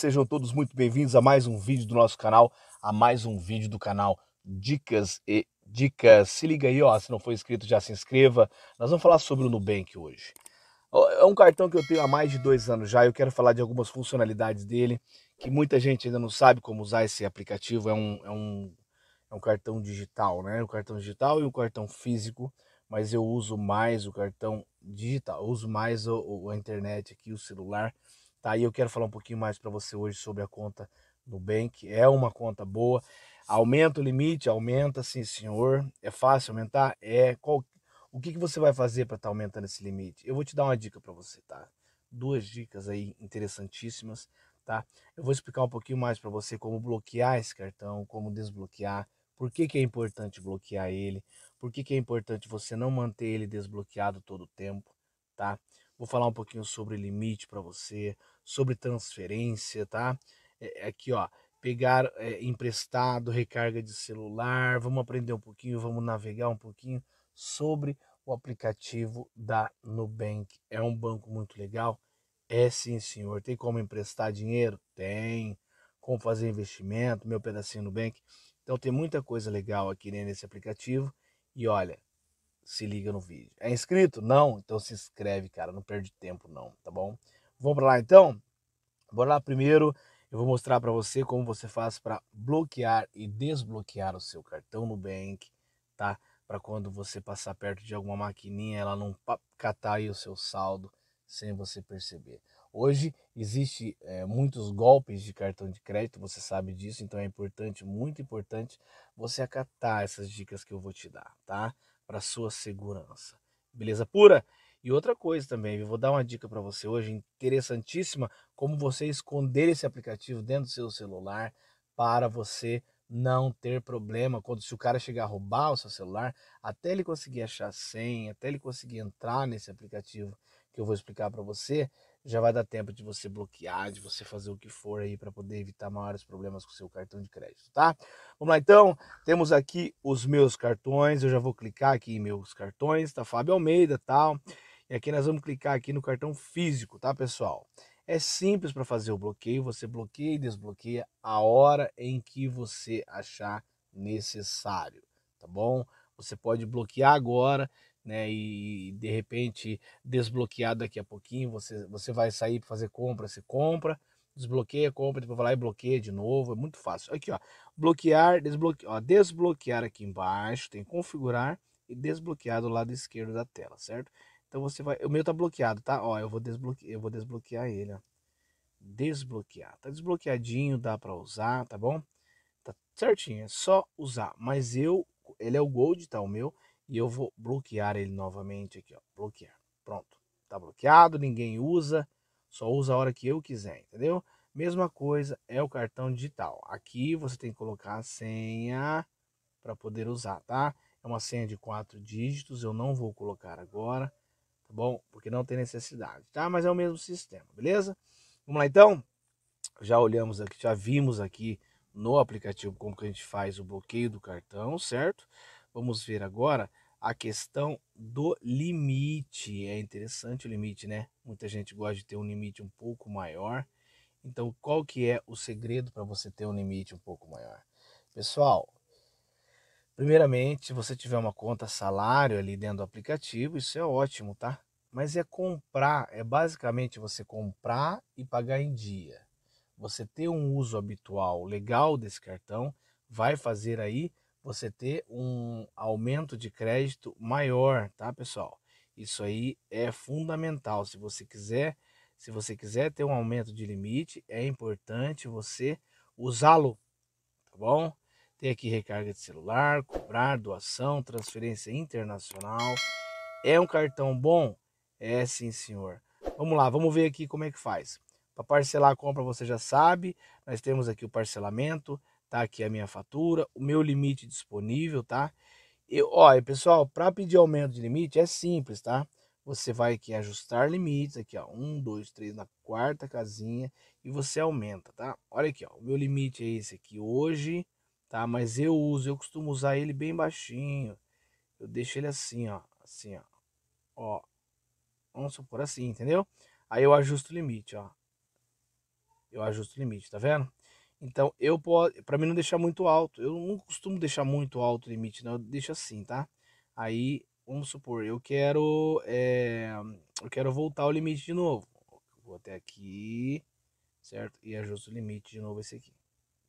Sejam todos muito bem-vindos a mais um vídeo do nosso canal, a mais um vídeo do canal Dicas e Dicas. Se liga aí, ó, se não for inscrito já se inscreva. Nós vamos falar sobre o Nubank hoje. É um cartão que eu tenho há mais de dois anos já. Eu quero falar de algumas funcionalidades dele que muita gente ainda não sabe como usar esse aplicativo. É um, é um, é um cartão digital, né? O cartão digital e o cartão físico mas eu uso mais o cartão digital, eu uso mais o, o, a internet aqui, o celular Tá? E eu quero falar um pouquinho mais para você hoje sobre a conta Nubank. É uma conta boa. Aumenta o limite, aumenta, sim senhor. É fácil aumentar? É. Qual... O que, que você vai fazer para estar tá aumentando esse limite? Eu vou te dar uma dica para você, tá? Duas dicas aí interessantíssimas, tá? Eu vou explicar um pouquinho mais para você como bloquear esse cartão, como desbloquear, por que, que é importante bloquear ele, por que, que é importante você não manter ele desbloqueado todo o tempo, tá? Vou falar um pouquinho sobre limite para você, sobre transferência, tá? É, é aqui, ó, pegar é, emprestado, recarga de celular. Vamos aprender um pouquinho, vamos navegar um pouquinho sobre o aplicativo da Nubank. É um banco muito legal. É sim, senhor. Tem como emprestar dinheiro? Tem. Como fazer investimento? Meu pedacinho Nubank. Então tem muita coisa legal aqui né, nesse aplicativo. E olha, se liga no vídeo. É inscrito? Não? Então se inscreve, cara. Não perde tempo, não, tá bom? Vamos para lá então? Bora lá primeiro. Eu vou mostrar para você como você faz para bloquear e desbloquear o seu cartão Nubank, tá? Para quando você passar perto de alguma maquininha, ela não catar aí o seu saldo sem você perceber. Hoje existe é, muitos golpes de cartão de crédito, você sabe disso, então é importante, muito importante você acatar essas dicas que eu vou te dar, tá? para sua segurança. Beleza pura? E outra coisa também, eu vou dar uma dica para você hoje interessantíssima, como você esconder esse aplicativo dentro do seu celular para você não ter problema quando se o cara chegar a roubar o seu celular, até ele conseguir achar a senha, até ele conseguir entrar nesse aplicativo que eu vou explicar para você, já vai dar tempo de você bloquear, de você fazer o que for aí para poder evitar maiores problemas com o seu cartão de crédito, tá? Vamos lá então, temos aqui os meus cartões, eu já vou clicar aqui em meus cartões, tá? Fábio Almeida, tal. E aqui nós vamos clicar aqui no cartão físico, tá, pessoal? É simples para fazer o bloqueio, você bloqueia e desbloqueia a hora em que você achar necessário, tá bom? Você pode bloquear agora né? E de repente desbloquear daqui a pouquinho, você, você vai sair para fazer compra, você compra, desbloqueia, compra, depois vai lá e bloqueia de novo, é muito fácil. Aqui, ó, bloquear, desbloquear, ó, desbloquear aqui embaixo, tem configurar e desbloquear do lado esquerdo da tela, certo? Então você vai, o meu tá bloqueado, tá? Ó, eu vou desbloquear, eu vou desbloquear ele, ó. Desbloquear. Tá desbloqueadinho, dá para usar, tá bom? Tá certinho, é só usar, mas eu ele é o gold, tá o meu e eu vou bloquear ele novamente aqui, ó. Bloquear. Pronto. Tá bloqueado, ninguém usa. Só usa a hora que eu quiser, entendeu? Mesma coisa é o cartão digital. Aqui você tem que colocar a senha para poder usar, tá? É uma senha de quatro dígitos, eu não vou colocar agora, tá bom? Porque não tem necessidade, tá? Mas é o mesmo sistema, beleza? Vamos lá então? Já olhamos aqui, já vimos aqui no aplicativo como que a gente faz o bloqueio do cartão, certo? Vamos ver agora a questão do limite. É interessante o limite, né? Muita gente gosta de ter um limite um pouco maior. Então, qual que é o segredo para você ter um limite um pouco maior? Pessoal, primeiramente, se você tiver uma conta salário ali dentro do aplicativo, isso é ótimo, tá? Mas é comprar, é basicamente você comprar e pagar em dia. Você ter um uso habitual legal desse cartão vai fazer aí você ter um aumento de crédito maior, tá, pessoal? Isso aí é fundamental. Se você quiser, se você quiser ter um aumento de limite, é importante você usá-lo, tá bom? Tem aqui recarga de celular, cobrar, doação, transferência internacional. É um cartão bom? É sim, senhor. Vamos lá, vamos ver aqui como é que faz. Para parcelar a compra, você já sabe, nós temos aqui o parcelamento, Tá aqui a minha fatura, o meu limite disponível, tá? e olha, pessoal, para pedir aumento de limite é simples, tá? Você vai aqui ajustar limites, aqui ó, um, dois, três na quarta casinha e você aumenta, tá? Olha aqui, ó, o meu limite é esse aqui hoje, tá? Mas eu uso, eu costumo usar ele bem baixinho. Eu deixo ele assim, ó, assim, ó. Ó. Vamos supor assim, entendeu? Aí eu ajusto o limite, ó. Eu ajusto o limite, tá vendo? Então eu para mim não deixar muito alto. Eu não costumo deixar muito alto o limite, não. Eu deixo assim, tá? Aí vamos supor, eu quero, é, eu quero voltar o limite de novo. Vou até aqui, certo? E ajusto o limite de novo esse aqui,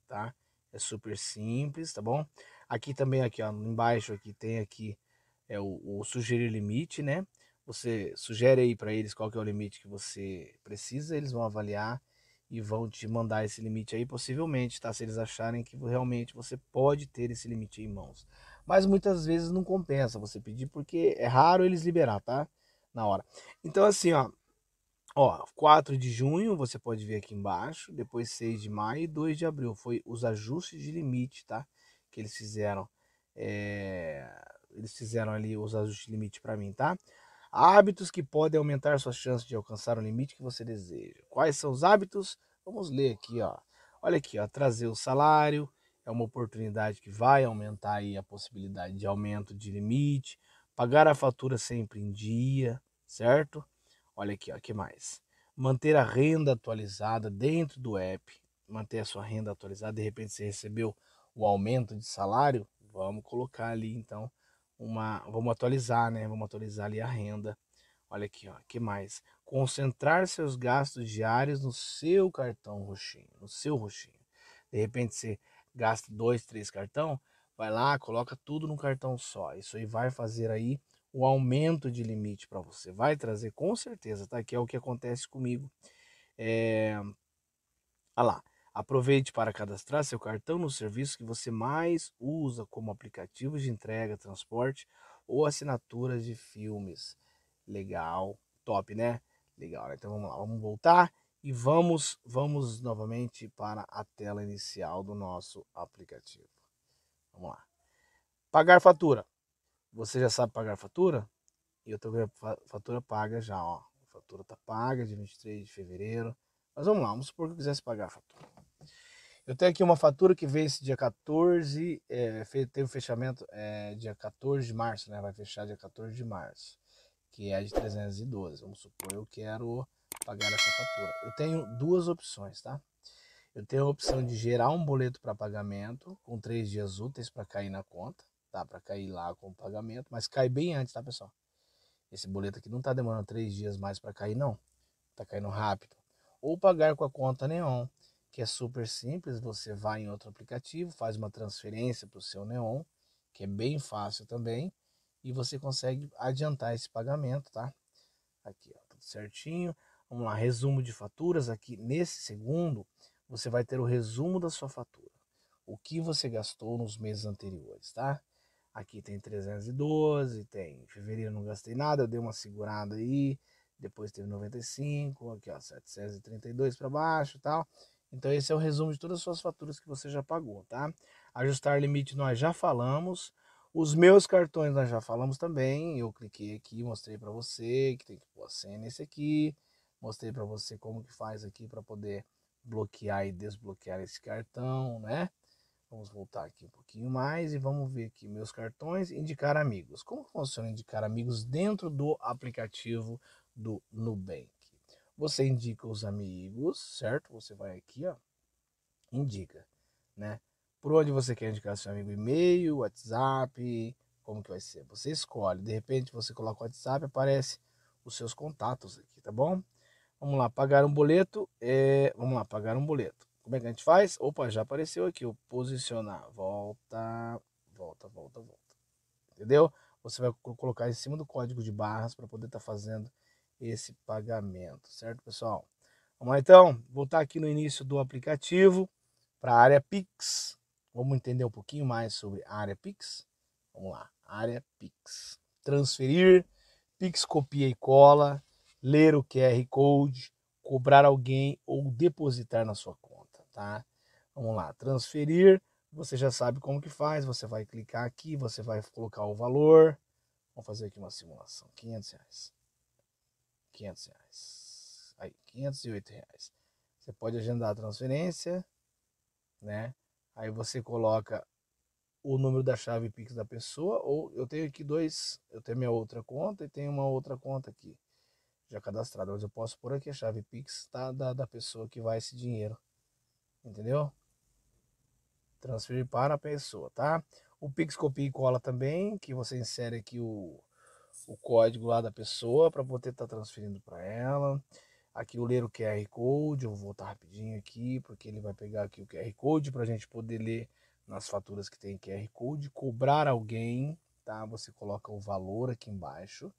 tá? É super simples, tá bom? Aqui também aqui, ó, embaixo aqui tem aqui é o, o sugerir limite, né? Você sugere aí para eles qual que é o limite que você precisa, eles vão avaliar e vão te mandar esse limite aí, possivelmente, tá? Se eles acharem que realmente você pode ter esse limite em mãos. Mas muitas vezes não compensa você pedir, porque é raro eles liberar, tá? Na hora. Então, assim, ó. Ó, 4 de junho, você pode ver aqui embaixo, depois 6 de maio e 2 de abril. Foi os ajustes de limite, tá? Que eles fizeram. É... Eles fizeram ali os ajustes de limite para mim, tá? Hábitos que podem aumentar suas chances de alcançar o limite que você deseja. Quais são os hábitos? Vamos ler aqui, ó. Olha aqui, ó, trazer o salário é uma oportunidade que vai aumentar aí a possibilidade de aumento de limite, pagar a fatura sempre em dia, certo? Olha aqui, ó, que mais? Manter a renda atualizada dentro do app, manter a sua renda atualizada, de repente você recebeu o aumento de salário, vamos colocar ali então uma. Vamos atualizar, né? Vamos atualizar ali a renda. Olha aqui, ó. Que mais? Concentrar seus gastos diários no seu cartão roxinho, no seu roxinho. De repente você gasta dois, três cartão, vai lá, coloca tudo no cartão só. Isso aí vai fazer aí o aumento de limite para você. Vai trazer com certeza, tá? Que é o que acontece comigo. É... Olha lá. Aproveite para cadastrar seu cartão no serviço que você mais usa, como aplicativos de entrega, transporte ou assinaturas de filmes. Legal, top, né? Legal, né? então vamos lá, vamos voltar e vamos, vamos novamente para a tela inicial do nosso aplicativo. Vamos lá. Pagar fatura. Você já sabe pagar fatura? Eu estou com a fatura paga já, ó. A fatura tá paga de 23 de fevereiro. Mas vamos lá, vamos supor que eu quisesse pagar a fatura. Eu tenho aqui uma fatura que vence dia 14, é, eh, teve fechamento é, dia 14 de março, né? Vai fechar dia 14 de março, que é de 312. Vamos supor, eu quero pagar essa fatura. Eu tenho duas opções, tá? Eu tenho a opção de gerar um boleto para pagamento com três dias úteis para cair na conta, tá? Para cair lá com o pagamento, mas cai bem antes, tá, pessoal? Esse boleto aqui não tá demorando três dias mais para cair, não. Tá caindo rápido. Ou pagar com a conta Neon que é super simples, você vai em outro aplicativo, faz uma transferência para o seu Neon, que é bem fácil também, e você consegue adiantar esse pagamento, tá? Aqui, ó, tudo certinho. Vamos lá, resumo de faturas. Aqui nesse segundo, você vai ter o resumo da sua fatura. O que você gastou nos meses anteriores, tá? Aqui tem 312, tem fevereiro não gastei nada, eu dei uma segurada aí, depois teve 95, aqui ó, 732 para baixo, tal. Então esse é o resumo de todas as suas faturas que você já pagou, tá? Ajustar limite nós já falamos. Os meus cartões nós já falamos também. Eu cliquei aqui, mostrei para você que tem que pôr a senha nesse aqui. Mostrei para você como que faz aqui para poder bloquear e desbloquear esse cartão, né? Vamos voltar aqui um pouquinho mais e vamos ver aqui meus cartões, indicar amigos. Como funciona indicar amigos dentro do aplicativo do Nubank? Você indica os amigos, certo? Você vai aqui, ó, indica, né? Por onde você quer indicar seu amigo? E-mail, WhatsApp, como que vai ser? Você escolhe. De repente você coloca o WhatsApp, aparece os seus contatos aqui, tá bom? Vamos lá, pagar um boleto. É... Vamos lá, pagar um boleto. Como é que a gente faz? Opa, já apareceu aqui. O posicionar. Volta, volta, volta, volta. Entendeu? Você vai colocar em cima do código de barras para poder estar tá fazendo esse pagamento, certo, pessoal? Vamos lá, então, voltar aqui no início do aplicativo para a área Pix. Vamos entender um pouquinho mais sobre a área Pix. Vamos lá, área Pix. Transferir, Pix copia e cola, ler o QR Code, cobrar alguém ou depositar na sua conta, tá? Vamos lá, transferir, você já sabe como que faz, você vai clicar aqui, você vai colocar o valor. Vamos fazer aqui uma simulação, 500 reais. 500 reais. Aí, 508 reais. Você pode agendar a transferência, né? Aí você coloca o número da chave Pix da pessoa, ou eu tenho aqui dois, eu tenho minha outra conta e tenho uma outra conta aqui já cadastrada, mas eu posso pôr aqui a chave Pix tá, da, da pessoa que vai esse dinheiro, entendeu? Transferir para a pessoa, tá? O Pix copia e cola também, que você insere aqui o, o código lá da pessoa para poder estar tá transferindo para ela. Aqui eu ler o QR Code, eu vou voltar tá rapidinho aqui, porque ele vai pegar aqui o QR Code para a gente poder ler nas faturas que tem QR Code, cobrar alguém, tá? Você coloca o valor aqui embaixo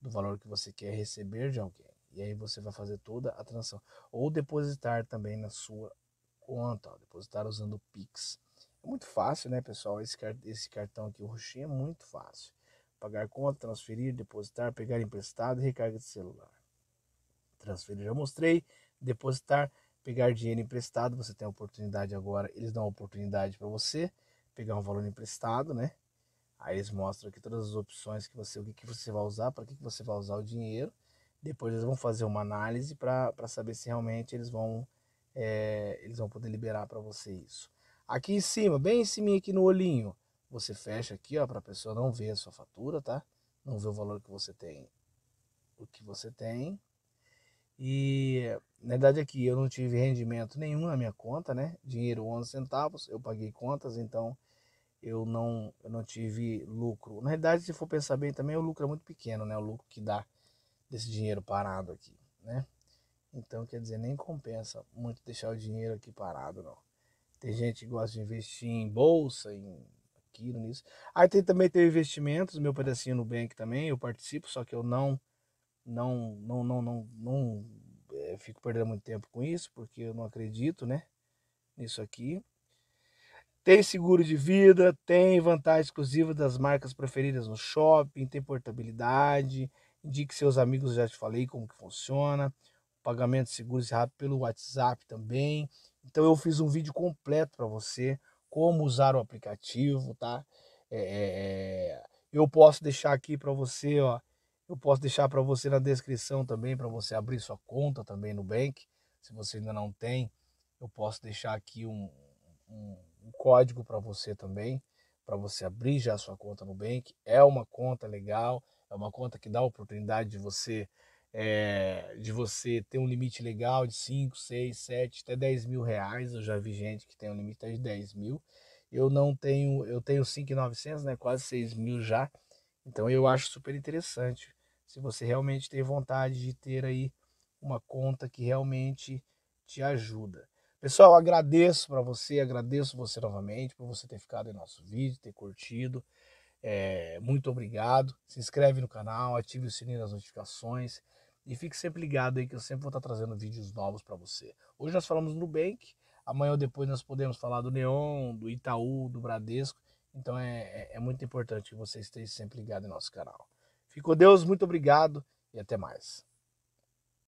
do valor que você quer receber de alguém. E aí você vai fazer toda a transação. Ou depositar também na sua conta, ó, depositar usando o Pix. É muito fácil, né, pessoal? Esse, esse cartão aqui, o roxinho, é muito fácil pagar conta, transferir, depositar, pegar emprestado, recarga de celular. Transferir já mostrei, depositar, pegar dinheiro emprestado, você tem a oportunidade agora, eles dão a oportunidade para você pegar um valor emprestado, né? Aí eles mostram aqui todas as opções que você, o que, que você vai usar, para que, que você vai usar o dinheiro. Depois eles vão fazer uma análise para saber se realmente eles vão é, eles vão poder liberar para você isso. Aqui em cima, bem em cima aqui no olhinho, você fecha aqui, ó, para a pessoa não ver a sua fatura, tá? Não ver o valor que você tem, o que você tem. E na verdade aqui eu não tive rendimento nenhum na minha conta, né? Dinheiro 11 centavos, eu paguei contas, então eu não, eu não tive lucro. Na verdade, se for pensar bem também, o lucro é muito pequeno, né? O lucro que dá desse dinheiro parado aqui, né? Então, quer dizer, nem compensa muito deixar o dinheiro aqui parado, não. Tem gente que gosta de investir em bolsa, em naquilo, nisso. Aí tem, também tem investimentos, meu pedacinho no Bank também, eu participo, só que eu não não não não não, não é, fico perdendo muito tempo com isso, porque eu não acredito, né, nisso aqui. Tem seguro de vida, tem vantagem exclusiva das marcas preferidas no shopping, tem portabilidade, indique seus amigos, já te falei como que funciona, pagamento de seguros rápido pelo WhatsApp também. Então eu fiz um vídeo completo para você, como usar o aplicativo, tá? É, eu posso deixar aqui para você, ó, eu posso deixar para você na descrição também para você abrir sua conta também no Bank, se você ainda não tem, eu posso deixar aqui um, um, um código para você também, para você abrir já a sua conta no Bank. É uma conta legal, é uma conta que dá a oportunidade de você é, de você ter um limite legal de 5, 6, 7, até 10 mil reais. Eu já vi gente que tem um limite até de 10 mil. Eu não tenho, eu tenho 5,900, né? Quase 6 mil já. Então eu acho super interessante. Se você realmente tem vontade de ter aí uma conta que realmente te ajuda. Pessoal, agradeço para você, agradeço você novamente por você ter ficado em nosso vídeo, ter curtido. É, muito obrigado. Se inscreve no canal, ative o sininho das notificações. E fique sempre ligado aí que eu sempre vou estar trazendo vídeos novos para você. Hoje nós falamos do Nubank, amanhã ou depois nós podemos falar do Neon, do Itaú, do Bradesco. Então é, é, é muito importante que você esteja sempre ligado em nosso canal. Ficou Deus, muito obrigado e até mais.